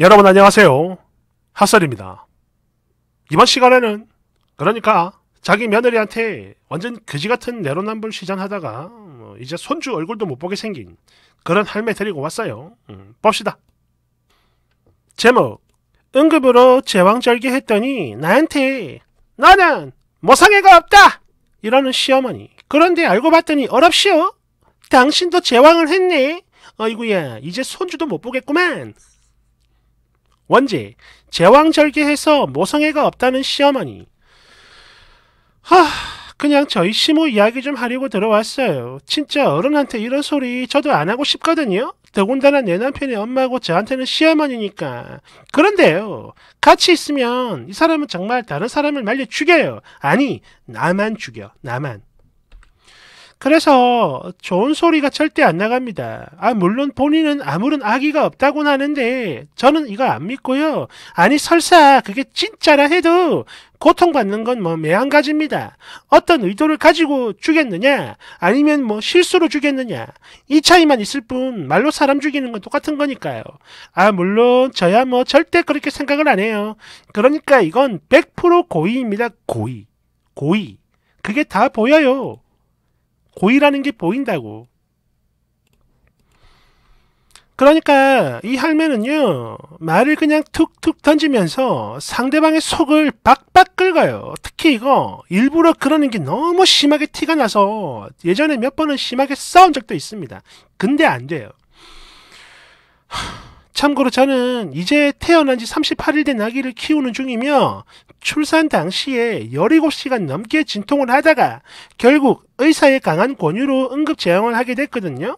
여러분 안녕하세요. 핫설입니다. 이번 시간에는 그러니까 자기 며느리한테 완전 그지같은 내로남불 시장하다가 뭐 이제 손주 얼굴도 못 보게 생긴 그런 할매 데리고 왔어요. 음, 봅시다. 제목 응급으로 제왕절개 했더니 나한테 나는 모상애가 없다! 이러는 시어머니 그런데 알고 봤더니 어렵시오? 당신도 제왕을 했네? 어이구야 이제 손주도 못 보겠구만 원제 제왕절개해서 모성애가 없다는 시어머니 하 그냥 저희 시모 이야기 좀 하려고 들어왔어요. 진짜 어른한테 이런 소리 저도 안 하고 싶거든요. 더군다나 내 남편이 엄마고 저한테는 시어머니니까. 그런데요. 같이 있으면 이 사람은 정말 다른 사람을 말려 죽여요. 아니 나만 죽여. 나만. 그래서 좋은 소리가 절대 안 나갑니다. 아 물론 본인은 아무런 악의가 없다고 하는데 저는 이거 안 믿고요. 아니 설사 그게 진짜라 해도 고통받는 건 뭐 매한가지입니다. 어떤 의도를 가지고 죽였느냐 아니면 뭐 실수로 죽였느냐 이 차이만 있을 뿐 말로 사람 죽이는 건 똑같은 거니까요. 아 물론 저야 뭐 절대 그렇게 생각을 안 해요. 그러니까 이건 100% 고의입니다. 고의. 고의. 그게 다 보여요. 고의라는 게 보인다고. 그러니까 이 할매는요 말을 그냥 툭툭 던지면서 상대방의 속을 박박 긁어요 특히 이거 일부러 그러는 게 너무 심하게 티가 나서 예전에 몇 번은 심하게 싸운 적도 있습니다 근데 안 돼요 참고로 저는 이제 태어난 지 38일 된 아기를 키우는 중이며 출산 당시에 17시간 넘게 진통을 하다가 결국 의사의 강한 권유로 응급 재앙을 하게 됐거든요.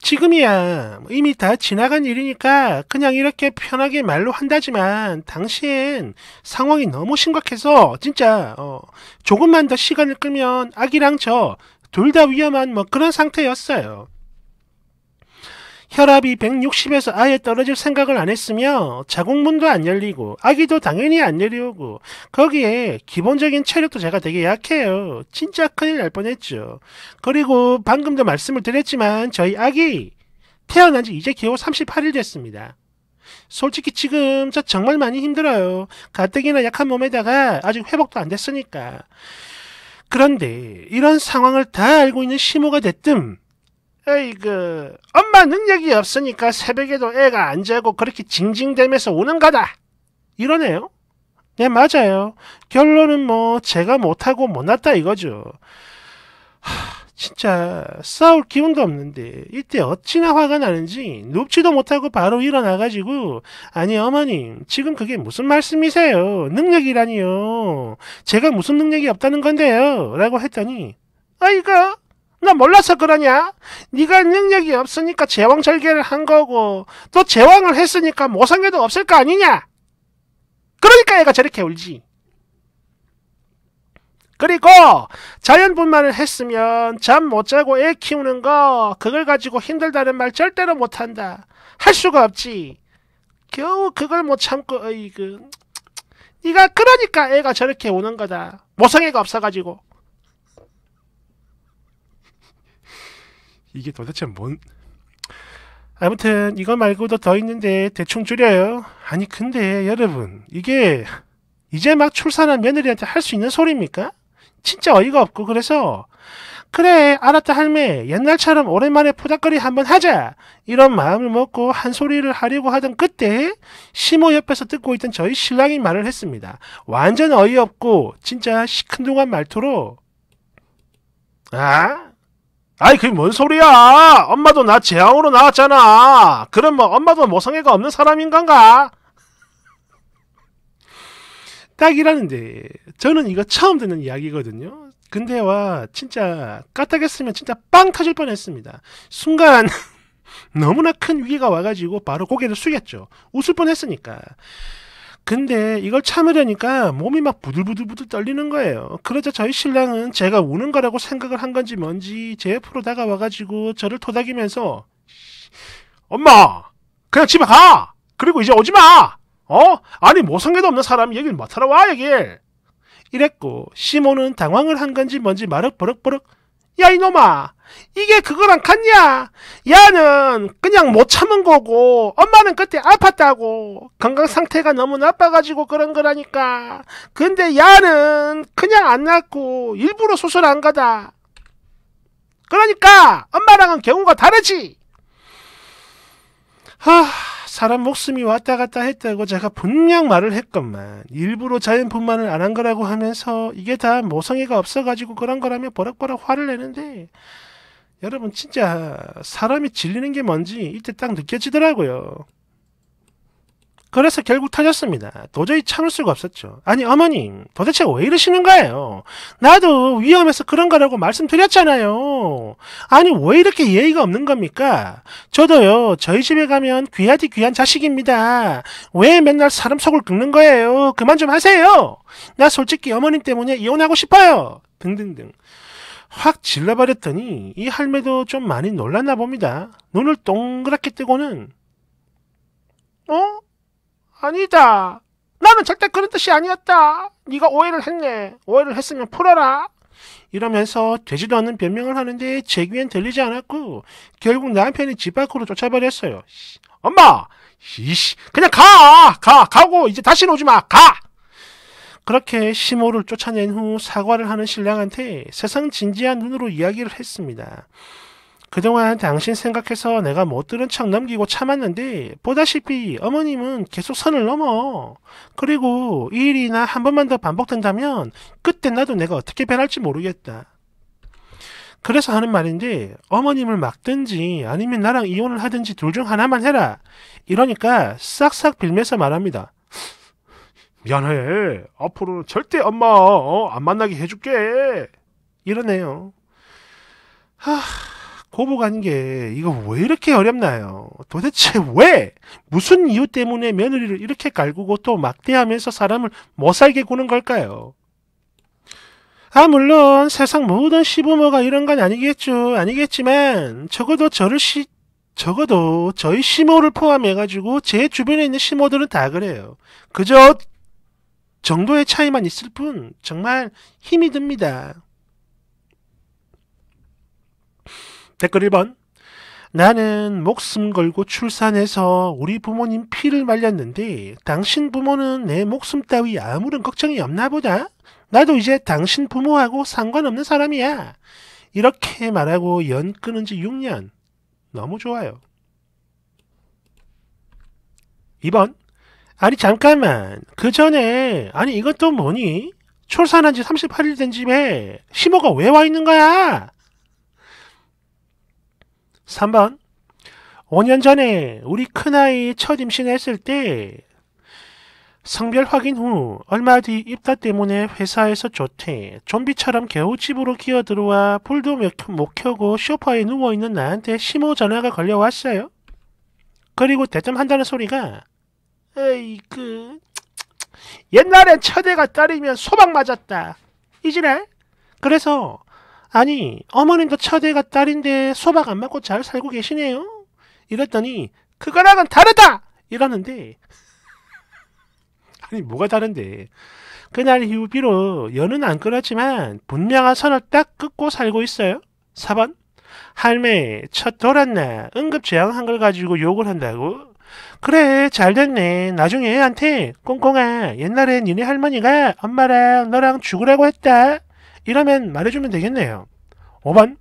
지금이야 뭐 이미 다 지나간 일이니까 그냥 이렇게 편하게 말로 한다지만 당시엔 상황이 너무 심각해서 진짜 어 조금만 더 시간을 끌면 아기랑 저 둘 다 위험한 뭐 그런 상태였어요. 혈압이 160에서 아예 떨어질 생각을 안 했으며 자궁문도 안 열리고 아기도 당연히 안 열리고 거기에 기본적인 체력도 제가 되게 약해요. 진짜 큰일 날 뻔했죠. 그리고 방금도 말씀을 드렸지만 저희 아기 태어난 지 이제 겨우 38일 됐습니다. 솔직히 지금 저 정말 많이 힘들어요. 가뜩이나 약한 몸에다가 아직 회복도 안 됐으니까. 그런데 이런 상황을 다 알고 있는 시모가 됐뜸 에이 그 엄마 능력이 없으니까 새벽에도 애가 안 자고 그렇게 징징대면서 우는 거다 이러네요. 네 맞아요. 결론은 뭐 제가 못하고 못났다 이거죠. 하, 진짜 싸울 기운도 없는데 이때 어찌나 화가 나는지 눕지도 못하고 바로 일어나가지고 아니 어머님 지금 그게 무슨 말씀이세요? 능력이라니요. 제가 무슨 능력이 없다는 건데요. 라고 했더니 아이가 나 몰라서 그러냐? 네가 능력이 없으니까 제왕 절개를 한 거고 또 제왕을 했으니까 모성애도 없을 거 아니냐? 그러니까 애가 저렇게 울지. 그리고 자연분만을 했으면 잠 못 자고 애 키우는 거 그걸 가지고 힘들다는 말 절대로 못한다. 할 수가 없지. 겨우 그걸 못 참고 어이그 네가 그러니까 애가 저렇게 우는 거다. 모성애가 없어가지고. 이게 도대체 뭔 아무튼 이거 말고도 더 있는데 대충 줄여요. 아니 근데 여러분 이게 이제 막 출산한 며느리한테 할 수 있는 소리입니까? 진짜 어이가 없고 그래서 그래 알았다 할매 옛날처럼 오랜만에 포닥거리 한번 하자 이런 마음을 먹고 한 소리를 하려고 하던 그때 시모 옆에서 듣고 있던 저희 신랑이 말을 했습니다. 완전 어이없고 진짜 시큰둥한 말투로 아 아이 그게 뭔 소리야 엄마도 나 재앙으로 나왔잖아 그럼 뭐 엄마도 모성애가 없는 사람인간가 딱이라는데 저는 이거 처음 듣는 이야기거든요 근데 와 진짜 까딱했으면 진짜 빵 터질 뻔했습니다 순간 너무나 큰 위기가 와가지고 바로 고개를 숙였죠 웃을 뻔했으니까 근데 이걸 참으려니까 몸이 막 부들부들부들 떨리는 거예요. 그러자 저희 신랑은 제가 우는 거라고 생각을 한 건지 뭔지 제 옆으로 다가와가지고 저를 토닥이면서 엄마 그냥 집에 가 그리고 이제 오지 마 어? 아니 모성애도 없는 사람이 여길 못하러 와 여길 이랬고 시모는 당황을 한 건지 뭔지 마럭버럭버럭 야 이놈아 이게 그거랑 같냐? 야는 그냥 못 참은 거고 엄마는 그때 아팠다고 건강 상태가 너무 나빠가지고 그런 거라니까 근데 야는 그냥 안 낫고 일부러 수술 안 가다 그러니까 엄마랑은 경우가 다르지 하, 사람 목숨이 왔다 갔다 했다고 제가 분명 말을 했건만 일부러 자연분만을 안 한 거라고 하면서 이게 다 모성애가 없어가지고 그런 거라며 버럭버럭 화를 내는데 여러분 진짜 사람이 질리는 게 뭔지 이때 딱 느껴지더라고요. 그래서 결국 터졌습니다. 도저히 참을 수가 없었죠. 아니 어머님 도대체 왜 이러시는 거예요? 나도 위험해서 그런 거라고 말씀드렸잖아요. 아니 왜 이렇게 예의가 없는 겁니까? 저도요 저희 집에 가면 귀하디 귀한 자식입니다. 왜 맨날 사람 속을 긁는 거예요? 그만 좀 하세요. 나 솔직히 어머님 때문에 이혼하고 싶어요. 등등등. 확 질러버렸더니 이 할매도 좀 많이 놀랐나 봅니다. 눈을 동그랗게 뜨고는 어? 아니다. 나는 절대 그런 뜻이 아니었다. 네가 오해를 했네. 오해를 했으면 풀어라. 이러면서 되지도 않는 변명을 하는데 제 귀엔 들리지 않았고 결국 남편이 집 밖으로 쫓아버렸어요. 엄마! 이씨 그냥 가! 가! 가고 이제 다시는 오지 마! 가! 그렇게 시모를 쫓아낸 후 사과를 하는 신랑한테 세상 진지한 눈으로 이야기를 했습니다. 그동안 당신 생각해서 내가 못 들은 척 넘기고 참았는데 보다시피 어머님은 계속 선을 넘어. 그리고 이 일이나 한 번만 더 반복된다면 그때 나도 내가 어떻게 변할지 모르겠다. 그래서 하는 말인데 어머님을 막든지 아니면 나랑 이혼을 하든지 둘 중 하나만 해라. 이러니까 싹싹 빌면서 말합니다. 미안해. 앞으로는 절대 엄마 어? 안 만나게 해줄게. 이러네요. 하... 고부관계 이거 왜 이렇게 어렵나요? 도대체 왜 무슨 이유 때문에 며느리를 이렇게 갈구고 또 막대하면서 사람을 못 살게 구는 걸까요? 아 물론 세상 모든 시부모가 이런 건 아니겠죠 아니겠지만 적어도 저를 시 적어도 저희 시모를 포함해가지고 제 주변에 있는 시모들은 다 그래요. 그저 정도의 차이만 있을 뿐 정말 힘이 듭니다. 댓글 1번 나는 목숨 걸고 출산해서 우리 부모님 피를 말렸는데 당신 부모는 내 목숨 따위 아무런 걱정이 없나 보다. 나도 이제 당신 부모하고 상관없는 사람이야. 이렇게 말하고 연 끊은 지 6년. 너무 좋아요. 2번. 아니 잠깐만. 그 전에 아니 이것도 뭐니? 출산한 지 38일 된 집에 시모가 왜 와 있는 거야? 3번 5년 전에 우리 큰아이 첫 임신했을 때 성별 확인 후 얼마 뒤 입다 때문에 회사에서 조퇴 좀비처럼 겨우 집으로 기어들어와 불도 못 켜고 쇼파에 누워있는 나한테 심호 전화가 걸려왔어요. 그리고 대뜸한다는 소리가 에이 그 옛날엔 처대가 딸이면 소방 맞았다. 이지랄? 그래서 아니, 어머님도 처제가 딸인데 소박 안 맞고 잘 살고 계시네요? 이랬더니, 그거랑은 다르다! 이러는데, 아니, 뭐가 다른데. 그날 이후 비록 연은 안 끊었지만, 분명한 선을 딱 끊고 살고 있어요. 4번. 할매, 첫 돌았나? 응급재앙한 걸 가지고 욕을 한다고? 그래 잘 됐네 나중에 애한테 꽁꽁아 옛날에 니네 할머니가 엄마랑 너랑 죽으라고 했다 이러면 말해주면 되겠네요 5번.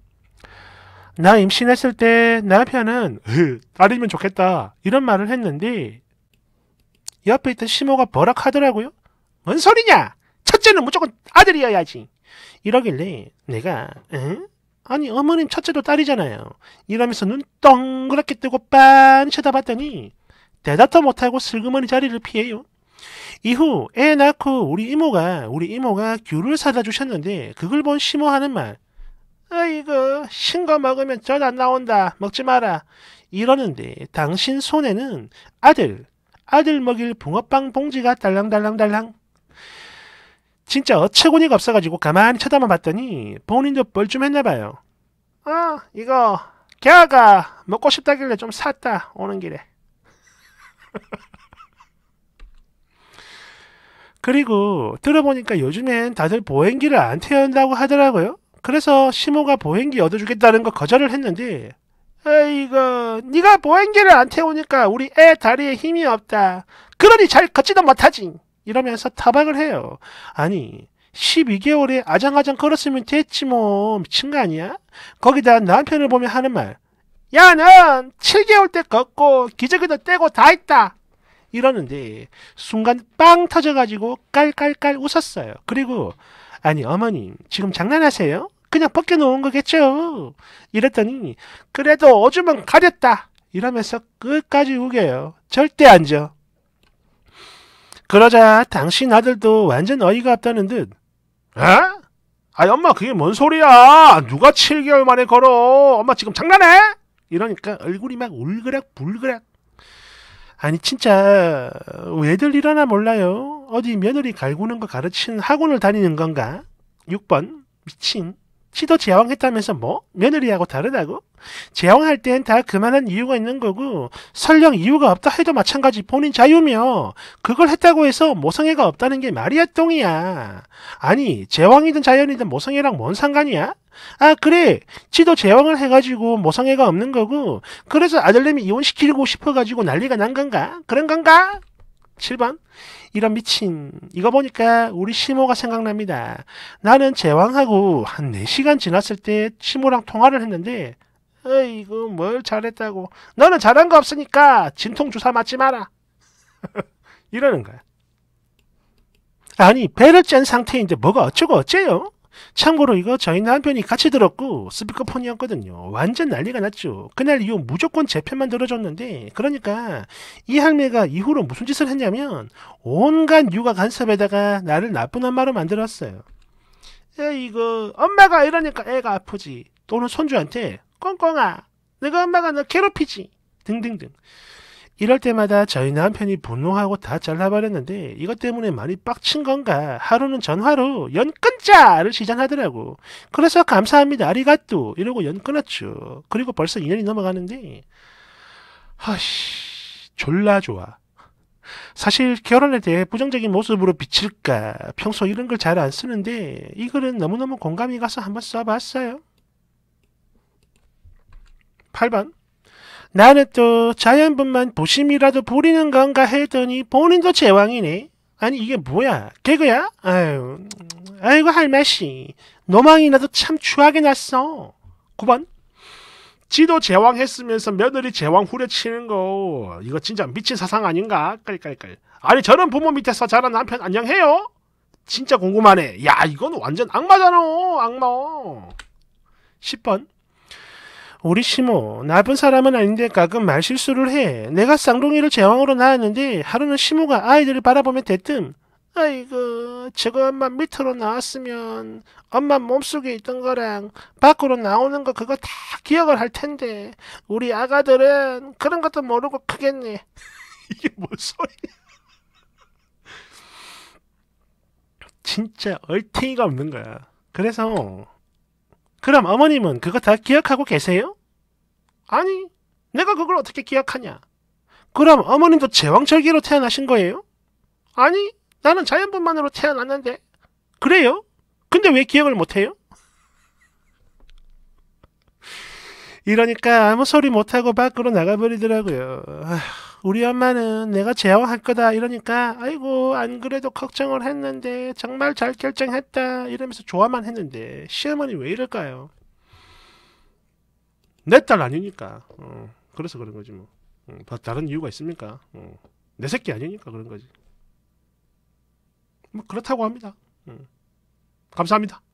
나 임신했을 때 남편은 으, 딸이면 좋겠다 이런 말을 했는데 옆에 있던 시모가 버락하더라고요. 뭔 소리냐? 첫째는 무조건 아들이어야지. 이러길래 내가 응? 아니 어머님 첫째도 딸이잖아요. 이러면서 눈 동그랗게 뜨고 빤 쳐다봤더니 대답도 못하고 슬그머니 자리를 피해요. 이후 애 낳고 우리 이모가 우리 이모가 귤을 사다 주셨는데 그걸 본 시모 하는 말 아이고 신거 먹으면 젖안 나온다 먹지 마라 이러는데 당신 손에는 아들 아들 먹일 붕어빵 봉지가 달랑달랑달랑 진짜 어처구니가 없어가지고 가만히 쳐다만 봤더니 본인도 뻘쭘했나 봐요 아 이거 개아가 먹고 싶다길래 좀 샀다 오는 길에 그리고 들어보니까 요즘엔 다들 보행기를 안 태운다고 하더라고요 그래서 시모가 보행기 얻어주겠다는 거 거절을 했는데 에이거 네가 보행기를 안 태우니까 우리 애 다리에 힘이 없다. 그러니 잘 걷지도 못하지. 이러면서 타박을 해요. 아니 12개월에 아장아장 걸었으면 됐지 뭐 미친 거 아니야? 거기다 남편을 보면 하는 말. 야, 는 7개월 때 걷고 기저귀도 떼고 다 했다. 이러는데 순간 빵 터져가지고 깔깔깔 웃었어요. 그리고 아니 어머님 지금 장난하세요? 그냥 벗겨놓은 거겠죠. 이랬더니 그래도 오줌은 가렸다. 이러면서 끝까지 우겨요. 절대 안 져. 그러자 당신 아들도 완전 어이가 없다는 듯. 에? 아이 엄마 그게 뭔 소리야. 누가 7개월 만에 걸어. 엄마 지금 장난해? 이러니까 얼굴이 막 울그락 불그락. 아니 진짜 왜들 이러나 몰라요. 어디 며느리 갈구는 거 가르치는 학원을 다니는 건가? 6번 미친 시도 제왕했다면서 뭐? 며느리하고 다르다고? 제왕할 땐 다 그만한 이유가 있는 거고 설령 이유가 없다 해도 마찬가지 본인 자유며 그걸 했다고 해서 모성애가 없다는 게 말이야 똥이야. 아니 제왕이든 자연이든 모성애랑 뭔 상관이야? 아 그래 지도 제왕을 해가지고 모성애가 없는 거고 그래서 아들내미 이혼시키고 싶어가지고 난리가 난 건가? 그런 건가? 7번 이런 미친 이거 보니까 우리 시모가 생각납니다. 나는 제왕하고 한 4시간 지났을 때 시모랑 통화를 했는데 어이구 뭘 잘했다고 너는 잘한 거 없으니까 진통주사 맞지 마라 이러는 거야. 아니 배를 짠 상태인데 뭐가 어쩌고 어째요? 참고로 이거 저희남편이 같이 들었고 스피커폰이었거든요. 완전 난리가 났죠. 그날 이후 무조건 제 편만 들어줬는데 그러니까 이 할매가 이후로 무슨 짓을 했냐면 온갖 육아 간섭에다가 나를 나쁜 엄마로 만들었어요. 야 이거 엄마가 이러니까 애가 아프지 또는 손주한테 꽁꽁아 내가 엄마가 너 괴롭히지 등등등 이럴 때마다 저희 남편이 분노하고 다 잘라버렸는데 이것 때문에 많이 빡친 건가 하루는 전화로 연 끊자를 시전하더라고. 그래서 감사합니다. 아리가또 이러고 연 끊었죠. 그리고 벌써 2년이 넘어가는데 하씨 졸라 좋아. 사실 결혼에 대해 부정적인 모습으로 비칠까 평소 이런 걸 잘 안 쓰는데 이 글은 너무너무 공감이 가서 한번 써봤어요. 8번 나는 또 자연분만 보심이라도 부리는 건가 했더니 본인도 제왕이네. 아니 이게 뭐야? 개그야? 아유, 아이고 할매씨. 노망이라도 참 추하게 났어. 9번 지도 제왕 했으면서 며느리 제왕 후려치는 거 이거 진짜 미친 사상 아닌가? 깔깔깔 아니 저런 부모 밑에서 자란 남편 안녕해요? 진짜 궁금하네. 야 이건 완전 악마잖아 악마. 10번 우리 시모 나쁜 사람은 아닌데 가끔 말실수를 해. 내가 쌍둥이를 제왕으로 낳았는데 하루는 시모가 아이들을 바라보며 대뜸 아이고 저거 엄마 밑으로 나왔으면 엄마 몸속에 있던 거랑 밖으로 나오는 거 그거 다 기억을 할 텐데 우리 아가들은 그런 것도 모르고 크겠네. 이게 뭔 소리야. 진짜 얼탱이가 없는 거야. 그래서 그럼 어머님은 그거 다 기억하고 계세요? 아니, 내가 그걸 어떻게 기억하냐? 그럼 어머님도 제왕절개로 태어나신 거예요? 아니, 나는 자연분만으로 태어났는데. 그래요? 근데 왜 기억을 못해요? 이러니까 아무 소리 못하고 밖으로 나가버리더라고요. 우리 엄마는 내가 제왕할 거다 이러니까 아이고 안 그래도 걱정을 했는데 정말 잘 결정했다 이러면서 좋아만 했는데 시어머니 왜 이럴까요? 내딸 아니니까. 어, 그래서 그런 거지 뭐. 어, 다른 이유가 있습니까? 어, 내 새끼 아니니까 그런 거지. 뭐 그렇다고 합니다. 음. 감사합니다.